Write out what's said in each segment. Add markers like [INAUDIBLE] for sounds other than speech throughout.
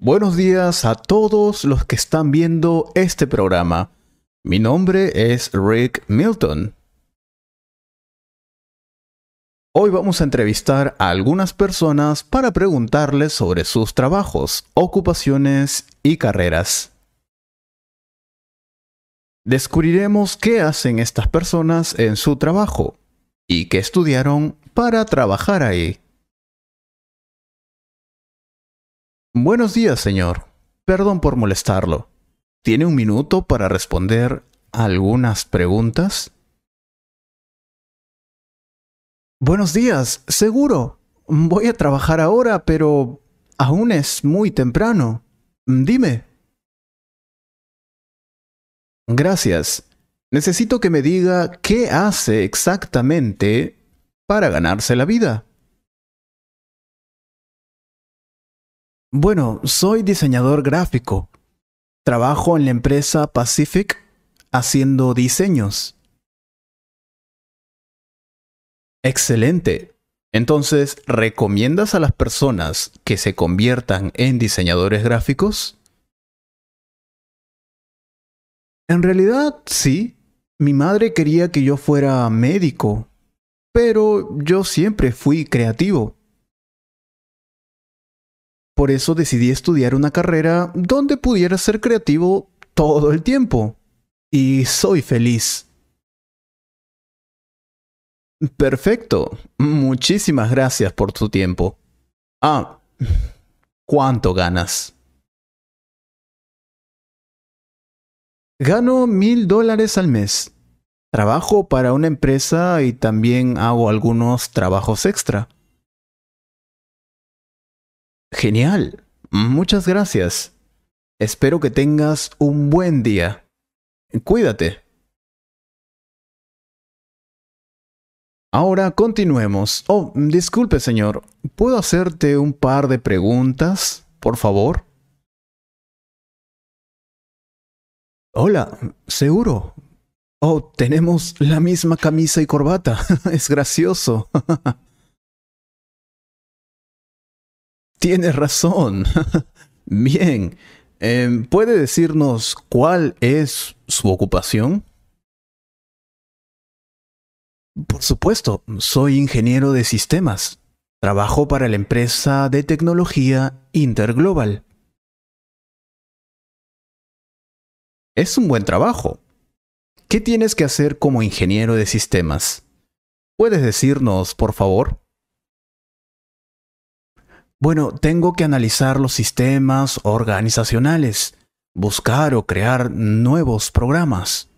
Buenos días a todos los que están viendo este programa. Mi nombre es Rick Milton. Hoy vamos a entrevistar a algunas personas para preguntarles sobre sus trabajos, ocupaciones y carreras. Descubriremos qué hacen estas personas en su trabajo y qué estudiaron para trabajar ahí. Buenos días, señor. Perdón por molestarlo. ¿Tiene un minuto para responder algunas preguntas? Buenos días, seguro. Voy a trabajar ahora, pero aún es muy temprano. Dime. Gracias. Necesito que me diga qué hace exactamente para ganarse la vida. Bueno, soy diseñador gráfico. Trabajo en la empresa Pacific haciendo diseños. Excelente. Entonces, ¿recomiendas a las personas que se conviertan en diseñadores gráficos? En realidad, sí. Mi madre quería que yo fuera médico, pero yo siempre fui creativo. Por eso decidí estudiar una carrera donde pudiera ser creativo todo el tiempo. Y soy feliz. Perfecto. Muchísimas gracias por tu tiempo. Ah, ¿cuánto ganas? Gano mil dólares al mes. Trabajo para una empresa y también hago algunos trabajos extra. Genial. Muchas gracias. Espero que tengas un buen día. Cuídate. Ahora continuemos. Oh, disculpe señor, ¿puedo hacerte un par de preguntas, por favor? Hola, seguro. Oh, tenemos la misma camisa y corbata. [LAUGHS] es gracioso. [LAUGHS] Tienes razón. [LAUGHS] Bien. Em, ¿Puede decirnos cuál es su ocupación? Por supuesto, soy ingeniero de sistemas. Trabajo para la empresa de tecnología Interglobal. Es un buen trabajo. ¿Qué tienes que hacer como ingeniero de sistemas? ¿Puedes decirnos, por favor? Bueno, tengo que analizar los sistemas organizacionales, buscar o crear nuevos programas.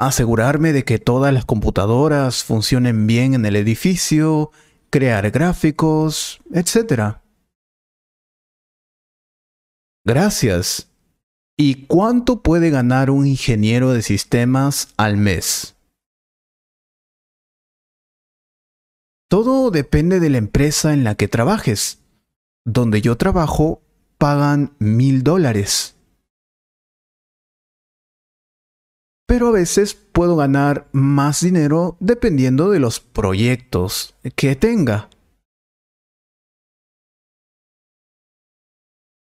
Asegurarme de que todas las computadoras funcionen bien en el edificio, crear gráficos, etc. Gracias. ¿Y cuánto puede ganar un ingeniero de sistemas al mes? Todo depende de la empresa en la que trabajes. Donde yo trabajo pagan mil dólares. Pero a veces puedo ganar más dinero dependiendo de los proyectos que tenga.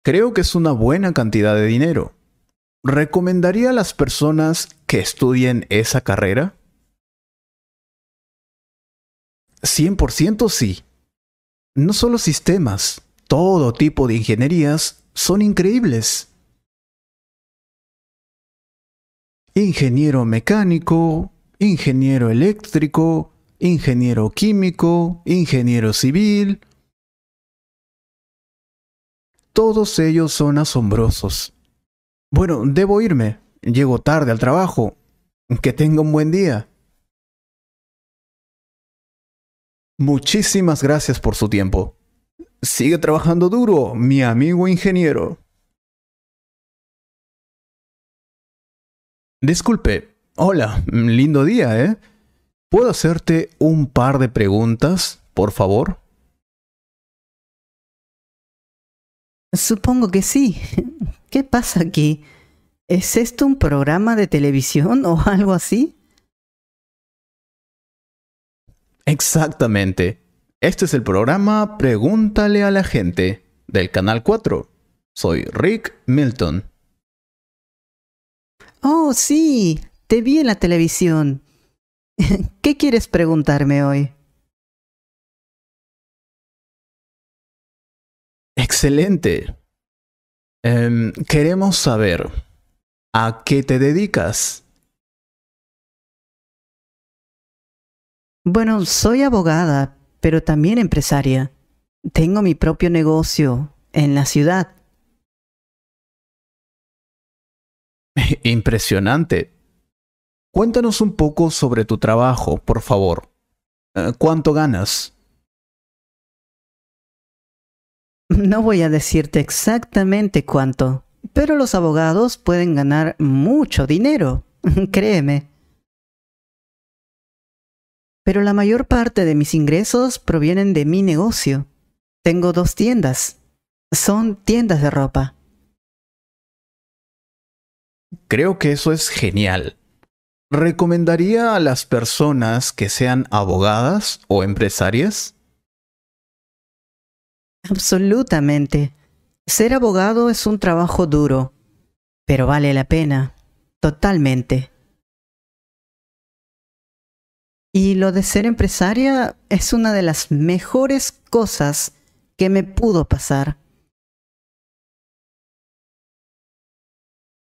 Creo que es una buena cantidad de dinero. ¿Recomendaría a las personas que estudien esa carrera? 100% sí. No solo sistemas, todo tipo de ingenierías son increíbles. Ingeniero mecánico, ingeniero eléctrico, ingeniero químico, ingeniero civil. Todos ellos son asombrosos. Bueno, debo irme. Llego tarde al trabajo. Que tenga un buen día. Muchísimas gracias por su tiempo. Sigue trabajando duro, mi amigo ingeniero. Disculpe. Hola, lindo día, ¿eh? ¿Puedo hacerte un par de preguntas, por favor? Supongo que sí. ¿Qué pasa aquí? ¿Es esto un programa de televisión o algo así? Exactamente. Este es el programa Pregúntale a la gente del Canal 4. Soy Rick Milton. Oh, sí, te vi en la televisión. [LAUGHS] ¿Qué quieres preguntarme hoy? Excelente. Em, queremos saber, ¿a qué te dedicas? Bueno, soy abogada, pero también empresaria. Tengo mi propio negocio en la ciudad. [LAUGHS] Impresionante. Cuéntanos un poco sobre tu trabajo, por favor. Eh, ¿Cuánto ganas? No voy a decirte exactamente cuánto, pero los abogados pueden ganar mucho dinero, [LAUGHS] créeme pero la mayor parte de mis ingresos provienen de mi negocio. Tengo dos tiendas. Son tiendas de ropa. Creo que eso es genial. ¿Recomendaría a las personas que sean abogadas o empresarias? Absolutamente. Ser abogado es un trabajo duro, pero vale la pena. Totalmente. Y lo de ser empresaria es una de las mejores cosas que me pudo pasar.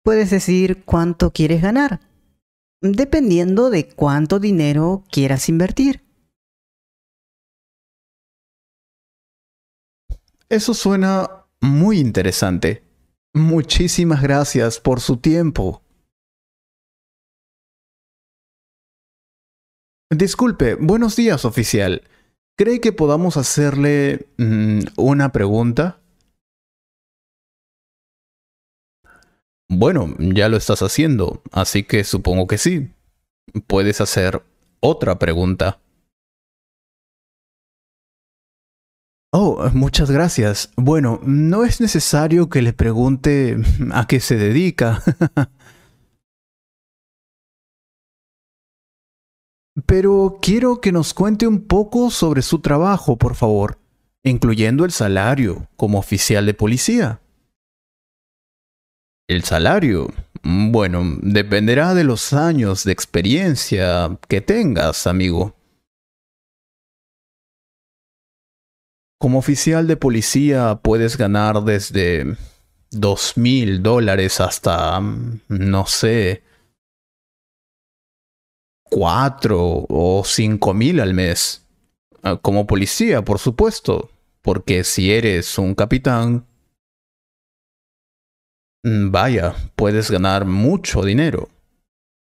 Puedes decir cuánto quieres ganar, dependiendo de cuánto dinero quieras invertir. Eso suena muy interesante. Muchísimas gracias por su tiempo. Disculpe, buenos días, oficial. ¿Cree que podamos hacerle mm, una pregunta? Bueno, ya lo estás haciendo, así que supongo que sí. Puedes hacer otra pregunta. Oh, muchas gracias. Bueno, no es necesario que le pregunte a qué se dedica. [LAUGHS] pero quiero que nos cuente un poco sobre su trabajo, por favor, incluyendo el salario como oficial de policía. El salario. Bueno, dependerá de los años de experiencia que tengas, amigo. Como oficial de policía puedes ganar desde dos mil dólares hasta, mm, no sé, 4 o cinco mil al mes. Ah, como policía, por supuesto. Porque si eres un capitán, mm, vaya, puedes ganar mucho dinero.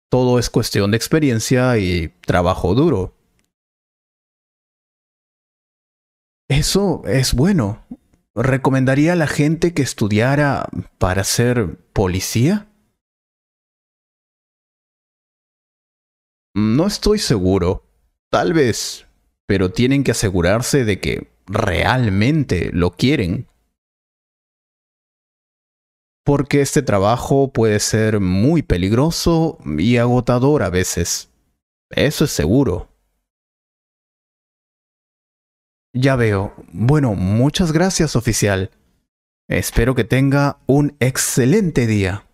Todo es cuestión de experiencia y trabajo duro. Eso es bueno. ¿Recomendaría a la gente que estudiara para ser policía? No estoy seguro. Tal vez. Pero tienen que asegurarse de que realmente lo quieren. Porque este trabajo puede ser muy peligroso y agotador a veces. Eso es seguro. Ya veo. Bueno, muchas gracias, oficial. Espero que tenga un excelente día.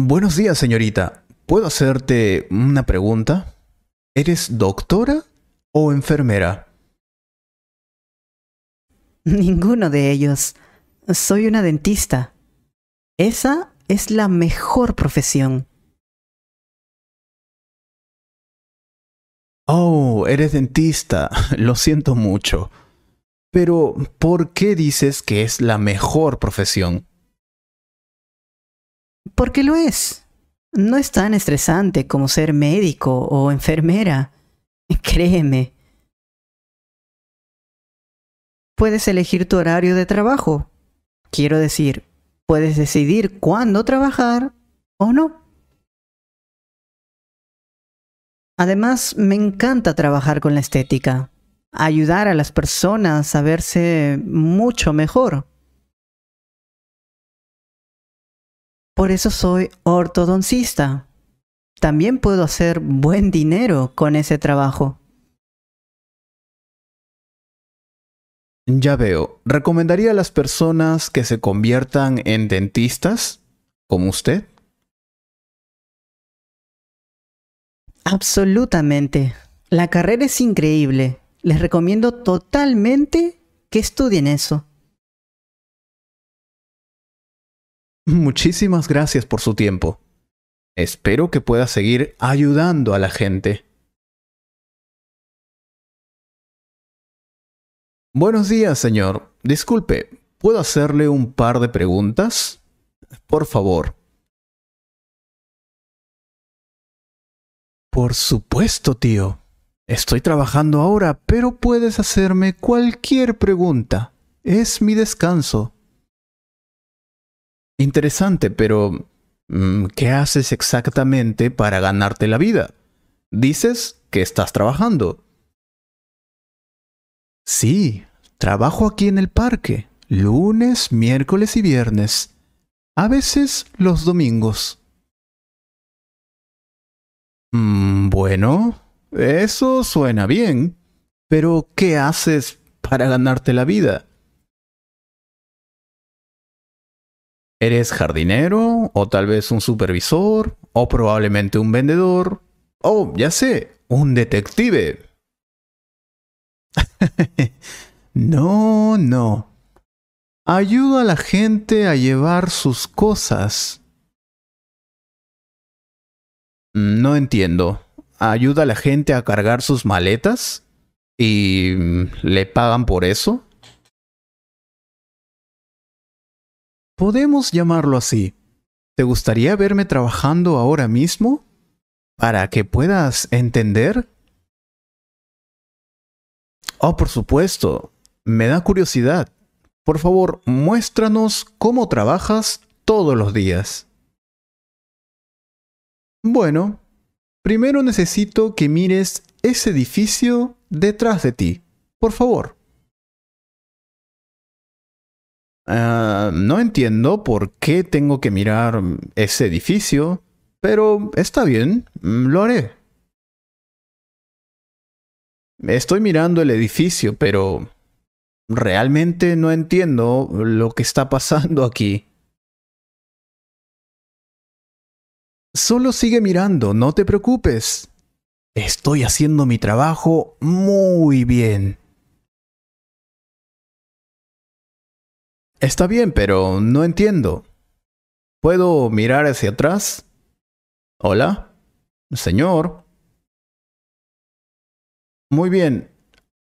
Buenos días, señorita. ¿Puedo hacerte una pregunta? ¿Eres doctora o enfermera? Ninguno de ellos. Soy una dentista. Esa es la mejor profesión. Oh, eres dentista. [LAUGHS] Lo siento mucho. Pero, ¿por qué dices que es la mejor profesión? Porque lo es. No es tan estresante como ser médico o enfermera. [LAUGHS] Créeme. Puedes elegir tu horario de trabajo. Quiero decir, puedes decidir cuándo trabajar o no. Además, me encanta trabajar con la estética, ayudar a las personas a verse mucho mejor. Por eso soy ortodoncista. También puedo hacer buen dinero con ese trabajo. Ya veo. ¿Recomendaría a las personas que se conviertan en dentistas, como usted? Absolutamente. La carrera es increíble. Les recomiendo totalmente que estudien eso. [LAUGHS] Muchísimas gracias por su tiempo. Espero que pueda seguir ayudando a la gente. Buenos días, señor. Disculpe, ¿puedo hacerle un par de preguntas? Por favor. Por supuesto, tío. Estoy trabajando ahora, pero puedes hacerme cualquier pregunta. Es mi descanso. Interesante, pero mm, ¿qué haces exactamente para ganarte la vida? Dices que estás trabajando. Sí, trabajo aquí en el parque, lunes, miércoles y viernes, a veces los domingos. Mm, bueno, eso suena bien, pero ¿qué haces para ganarte la vida? Eres jardinero, o tal vez un supervisor, o probablemente un vendedor, o ya sé, un detective. [LAUGHS] no, no. Ayuda a la gente a llevar sus cosas. No entiendo. ¿Ayuda a la gente a cargar sus maletas? ¿Y le pagan por eso? Podemos llamarlo así. ¿Te gustaría verme trabajando ahora mismo? Para que puedas entender. Oh, por supuesto. Me da curiosidad. Por favor, muéstranos cómo trabajas todos los días. Bueno, primero necesito que mires ese edificio detrás de ti. Por favor. Ah, no entiendo por qué tengo que mirar ese edificio, pero está bien, mm, lo haré. Estoy mirando el edificio, pero realmente no entiendo lo que está pasando aquí. Solo sigue mirando, no te preocupes. Estoy haciendo mi trabajo muy bien. Está bien, pero no entiendo. ¿Puedo mirar hacia atrás? Hola. Señor. Muy bien.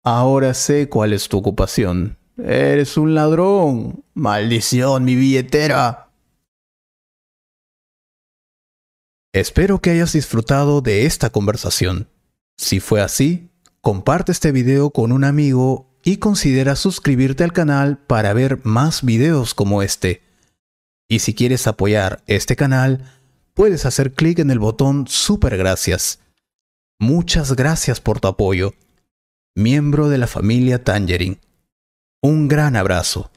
Ahora sé cuál es tu ocupación. Eres un ladrón. Maldición, mi billetera. Espero que hayas disfrutado de esta conversación. Si fue así, comparte este video con un amigo y considera suscribirte al canal para ver más videos como este. Y si quieres apoyar este canal, puedes hacer clic en el botón Super Gracias. Muchas gracias por tu apoyo. Miembro de la familia Tangerine. Un gran abrazo.